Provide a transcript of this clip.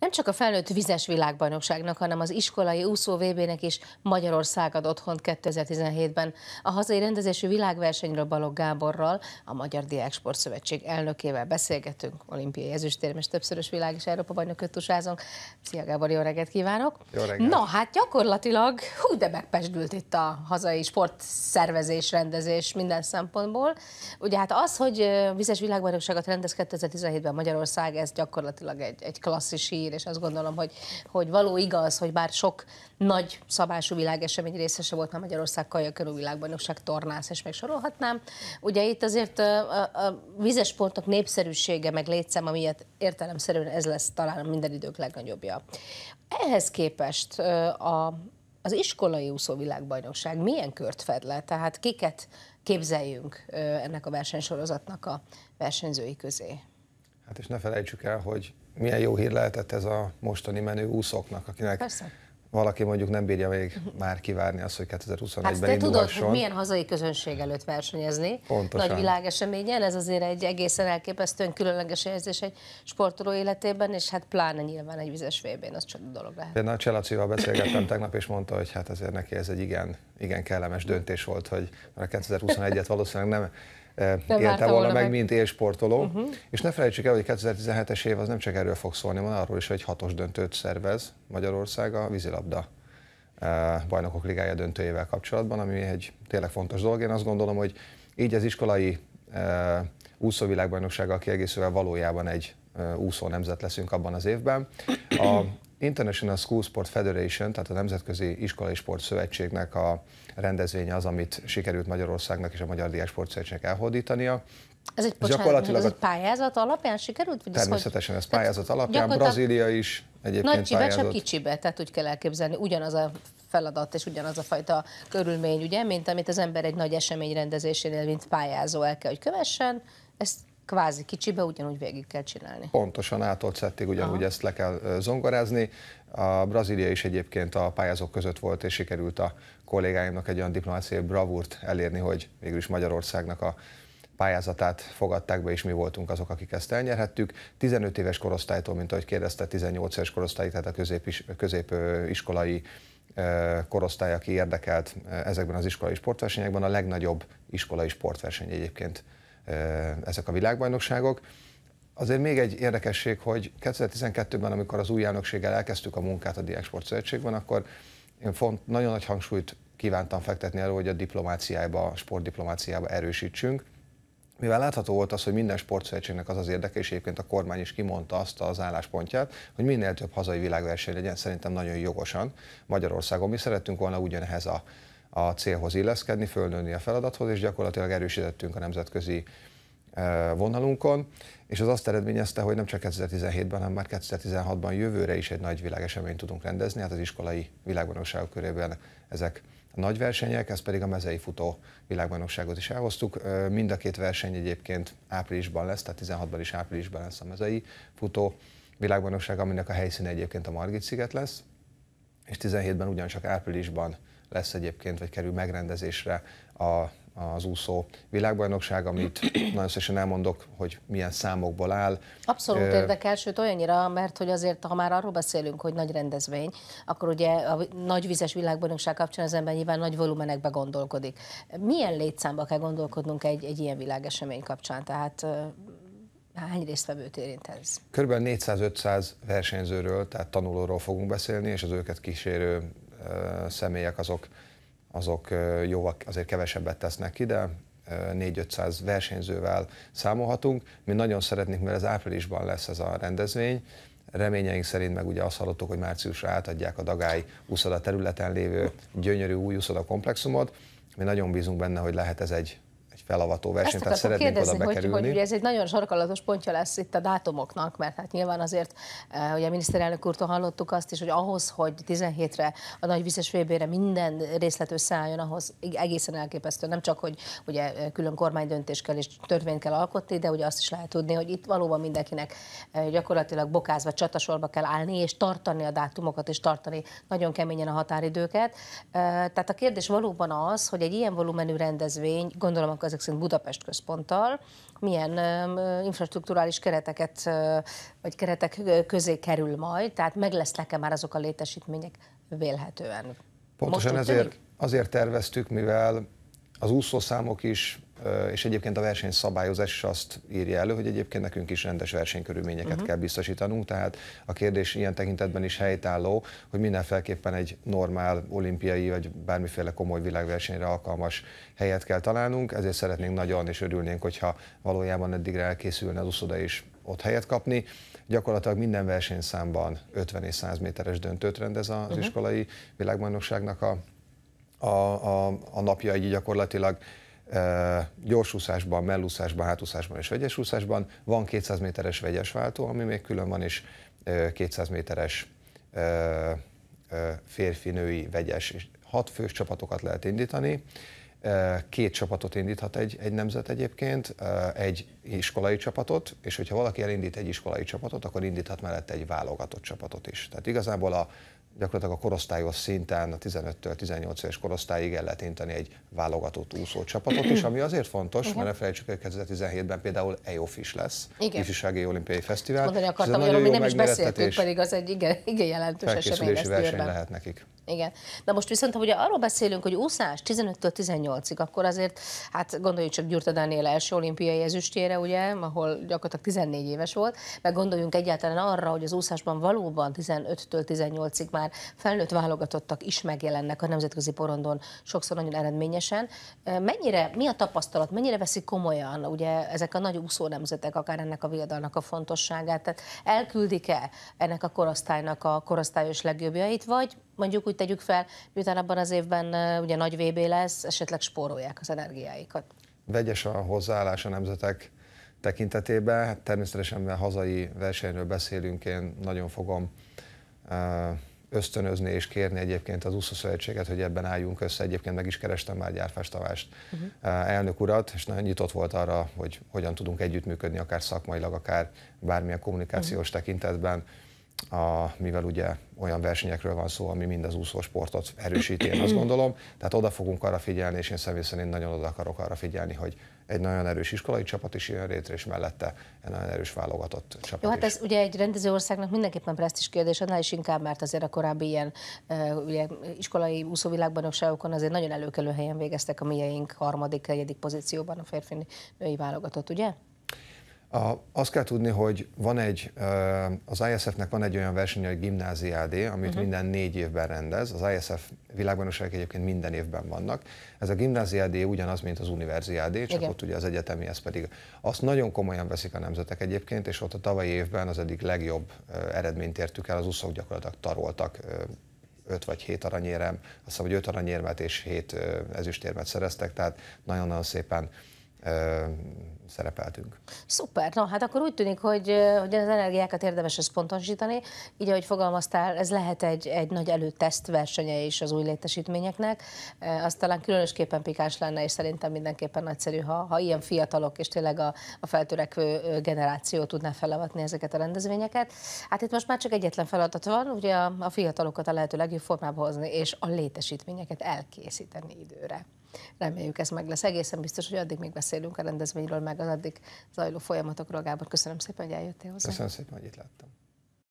Nem csak a felnőtt vizes világbajnokságnak, hanem az iskolai úszó VB-nek is Magyarország ad otthont 2017-ben. A hazai rendezésű világversenyről Balog Gáborral, a Magyar Diák sportszövetség elnökével beszélgetünk, olimpiai ezüstérmes többszörös világ és Európa bajnokot tusázunk. Szia Gábor, jó reggelt kívánok! Jó reggelt. Na hát gyakorlatilag, hú de megpesdült itt a hazai sportszervezés, rendezés minden szempontból. Ugye hát az, hogy vizes világbajnokságot rendez 2017-ben Magyarország, ez gyakorlatilag egy, egy klasszis hír, él, és azt gondolom, hogy, hogy való igaz, hogy bár sok nagy szabású világesemény részese volt a Magyarország kajakörű világbajnokság tornász, és még sorolhatnám. Ugye itt azért a, a vízesportok népszerűsége, meg létszám, amiért értelemszerűen ez lesz talán minden idők legnagyobbja. Ehhez képest a, az iskolai úszó világbajnokság milyen kört fed le? Tehát kiket képzeljünk ennek a versenysorozatnak a versenyzői közé? Hát és ne felejtsük el, hogy milyen jó hír lehetett ez a mostani menő úszóknak, akinek Persze. valaki mondjuk nem bírja még már kivárni azt, hogy 2021-ben hát, te tudod, hogy milyen hazai közönség előtt versenyezni. Pontosan. Nagy világeseményen, ez azért egy egészen elképesztően különleges érzés egy sportoló életében, és hát pláne nyilván egy vizes vb az csak dolog lehet. a Cselacival beszélgettem tegnap, és mondta, hogy hát azért neki ez egy igen, igen kellemes döntés volt, hogy a 2021-et valószínűleg nem nem élte volna meg, meg, mint élsportoló. Uh-huh. És ne felejtsük el, hogy 2017-es év az nem csak erről fog szólni, van arról is, hogy hatos döntőt szervez Magyarország a vízilabda bajnokok ligája döntőjével kapcsolatban, ami egy tényleg fontos dolog. Én azt gondolom, hogy így az iskolai úszóvilágbajnoksággal kiegészülve valójában egy úszó nemzet leszünk abban az évben. A International School Sport Federation, tehát a Nemzetközi Iskolai Sport Szövetségnek a rendezvénye az, amit sikerült Magyarországnak és a Magyar Diák Sport Szövetségnek elhódítania. Ez egy, bocsánat, gyakorlatilag ez egy pályázat alapján sikerült? Vagy természetesen ez pályázat alapján. Brazília is egyébként Nagy pályázott. csak kicsibe, tehát úgy kell elképzelni. Ugyanaz a feladat és ugyanaz a fajta körülmény, ugye, mint amit az ember egy nagy esemény rendezésénél, mint pályázó el kell, hogy kövessen. Ezt kvázi kicsibe ugyanúgy végig kell csinálni. Pontosan átolt szettig ugyanúgy Aha. ezt le kell zongorázni. A Brazília is egyébként a pályázók között volt, és sikerült a kollégáimnak egy olyan diplomáciai bravúrt elérni, hogy mégis Magyarországnak a pályázatát fogadták be, és mi voltunk azok, akik ezt elnyerhettük. 15 éves korosztálytól, mint ahogy kérdezte, 18 éves korosztály, tehát a középis, középiskolai korosztály, aki érdekelt ezekben az iskolai sportversenyekben, a legnagyobb iskolai sportverseny egyébként ezek a világbajnokságok. Azért még egy érdekesség, hogy 2012-ben, amikor az új elnökséggel elkezdtük a munkát a Diák Sport Szövetségben, akkor én font, nagyon nagy hangsúlyt kívántam fektetni arra, hogy a diplomáciába, a sportdiplomáciába erősítsünk. Mivel látható volt az, hogy minden sportszövetségnek az az érdeke, és egyébként a kormány is kimondta azt az álláspontját, hogy minél több hazai világverseny legyen, szerintem nagyon jogosan Magyarországon. Mi szerettünk volna ugyanehez a a célhoz illeszkedni, fölnőni a feladathoz, és gyakorlatilag erősítettünk a nemzetközi e, vonalunkon, és az azt eredményezte, hogy nem csak 2017-ben, hanem már 2016-ban jövőre is egy nagy világeseményt tudunk rendezni, hát az iskolai világbajnokságok körében ezek a nagy versenyek, ez pedig a mezei futó világbajnokságot is elhoztuk. E, mind a két verseny egyébként áprilisban lesz, tehát 16-ban is áprilisban lesz a mezei futó világbajnokság, aminek a helyszíne egyébként a Margit sziget lesz és 17-ben ugyancsak áprilisban lesz egyébként, vagy kerül megrendezésre a, az úszó világbajnokság, amit nagyon szívesen elmondok, hogy milyen számokból áll. Abszolút ö... érdekel, sőt olyannyira, mert hogy azért, ha már arról beszélünk, hogy nagy rendezvény, akkor ugye a nagy vizes világbajnokság kapcsán az ember nyilván nagy volumenekbe gondolkodik. Milyen létszámba kell gondolkodnunk egy, egy ilyen világesemény kapcsán? Tehát hány résztvevőt érint ez? Körülbelül 400-500 versenyzőről, tehát tanulóról fogunk beszélni, és az őket kísérő személyek azok, azok jóval azért kevesebbet tesznek ide, 4-500 versenyzővel számolhatunk. Mi nagyon szeretnénk, mert ez áprilisban lesz ez a rendezvény, reményeink szerint meg ugye azt hallottuk, hogy márciusra átadják a Dagály úszoda területen lévő gyönyörű új úszoda komplexumot. Mi nagyon bízunk benne, hogy lehet ez egy egy felavató verseny, tehát szeretnénk kérdezni, oda bekerülni. Hogy, hogy ugye ez egy nagyon sarkalatos pontja lesz itt a dátumoknak, mert hát nyilván azért, eh, hogy a miniszterelnök úrtól hallottuk azt is, hogy ahhoz, hogy 17-re a nagy vizes VB-re minden részlet összeálljon, ahhoz egészen elképesztő. Nem csak, hogy ugye eh, külön kormánydöntés kell és törvényt kell alkotni, de ugye azt is lehet tudni, hogy itt valóban mindenkinek eh, gyakorlatilag bokázva csatasorba kell állni, és tartani a dátumokat, és tartani nagyon keményen a határidőket. Tehát a kérdés valóban az, hogy egy ilyen volumenű rendezvény, gondolom Uniónak, ezek szerint Budapest központtal, milyen infrastruktúrális kereteket, vagy keretek közé kerül majd, tehát meg lesznek-e már azok a létesítmények vélhetően? Pontosan ezért, azért terveztük, mivel az úszószámok is és egyébként a versenyszabályozás is azt írja elő, hogy egyébként nekünk is rendes versenykörülményeket uh-huh. kell biztosítanunk, tehát a kérdés ilyen tekintetben is helytálló, hogy mindenféleképpen egy normál olimpiai vagy bármiféle komoly világversenyre alkalmas helyet kell találnunk, ezért szeretnénk nagyon és örülnénk, hogyha valójában eddigre elkészülne az uszoda is ott helyet kapni. Gyakorlatilag minden versenyszámban 50 és 100 méteres döntőt rendez az uh-huh. iskolai világbajnokságnak a, a, a, a napja, így gyakorlatilag gyorsúszásban, mellúszásban, hátúszásban és vegyesúszásban. Van 200 méteres vegyes váltó, ami még külön van, és 200 méteres férfinői vegyes. hat fős csapatokat lehet indítani. Két csapatot indíthat egy, egy nemzet egyébként, egy iskolai csapatot, és hogyha valaki elindít egy iskolai csapatot, akkor indíthat mellette egy válogatott csapatot is. Tehát igazából a gyakorlatilag a korosztályos szinten a 15-től 18 éves korosztályig el lehet inteni egy válogatott úszócsapatot is, ami azért fontos, uh-huh. mert ne felejtsük, hogy 2017-ben például EOF is lesz, Igen. Ifjúsági Olimpiai Fesztivál. Mondani akartam, hogy nem is beszéltük, pedig az egy igen, igen jelentős esemény. verseny lehet nekik. Igen. Na most viszont, ha ugye arról beszélünk, hogy úszás 15-től 18-ig, akkor azért, hát gondoljuk csak Gyurta Dániel első olimpiai ezüstjére, ugye, ahol gyakorlatilag 14 éves volt, meg gondoljunk egyáltalán arra, hogy az úszásban valóban 15-től 18-ig már felnőtt válogatottak is megjelennek a nemzetközi porondon, sokszor nagyon eredményesen. Mennyire, mi a tapasztalat, mennyire veszik komolyan ugye ezek a nagy úszó nemzetek, akár ennek a viadalnak a fontosságát, tehát elküldik-e ennek a korosztálynak a korosztályos legjobbjait, vagy mondjuk úgy tegyük fel, miután abban az évben ugye nagy VB lesz, esetleg spórolják az energiáikat. Vegyes a hozzáállás a nemzetek tekintetében. Hát természetesen, mert hazai versenyről beszélünk, én nagyon fogom ösztönözni és kérni egyébként az USZO szövetséget, hogy ebben álljunk össze. Egyébként meg is kerestem már Gyárfás Tavást uh-huh. Mhm. elnök urat, és nagyon nyitott volt arra, hogy hogyan tudunk együttműködni, akár szakmailag, akár bármilyen kommunikációs uh-huh. tekintetben a, mivel ugye olyan versenyekről van szó, ami mind az úszósportot erősíti, én azt gondolom. Tehát oda fogunk arra figyelni, és én személy szerint nagyon oda akarok arra figyelni, hogy egy nagyon erős iskolai csapat is jön létre, és mellette egy nagyon erős válogatott csapat Jó, hát ez is. ugye egy rendező országnak mindenképpen presztis kérdés, annál is inkább, mert azért a korábbi ilyen ugye, iskolai úszóvilágbajnokságokon azért nagyon előkelő helyen végeztek a mieink harmadik, egyedik pozícióban a férfi női válogatott, ugye? A, azt kell tudni, hogy van egy, az ISF-nek van egy olyan verseny, hogy gimnáziádé, amit uh-huh. minden négy évben rendez. Az ISF világbajnokságok egyébként minden évben vannak. Ez a gimnáziádé ugyanaz, mint az univerziádé, csak Igen. ott ugye az egyetemi, ez pedig. Azt nagyon komolyan veszik a nemzetek egyébként, és ott a tavalyi évben az egyik legjobb eredményt értük el, az úszók gyakorlatilag taroltak 5 vagy 7 aranyérem, azt hiszem, hogy 5 aranyérmet és 7 ezüstérmet szereztek, tehát nagyon-nagyon szépen szerepeltünk. Szuper, na hát akkor úgy tűnik, hogy, hogy az energiákat érdemes pontosítani, így ahogy fogalmaztál, ez lehet egy, egy nagy előteszt versenye is az új létesítményeknek, az talán különösképpen pikás lenne, és szerintem mindenképpen nagyszerű, ha, ha ilyen fiatalok és tényleg a, a feltörekvő generáció tudná felavatni ezeket a rendezvényeket. Hát itt most már csak egyetlen feladat van, ugye a, a fiatalokat a lehető legjobb formába hozni, és a létesítményeket elkészíteni időre. Reméljük ez meg lesz. Egészen biztos, hogy addig még beszélünk a rendezvényről, meg az addig zajló folyamatokról. Gábor, köszönöm szépen, hogy eljöttél hozzá. Köszönöm szépen, hogy itt láttam.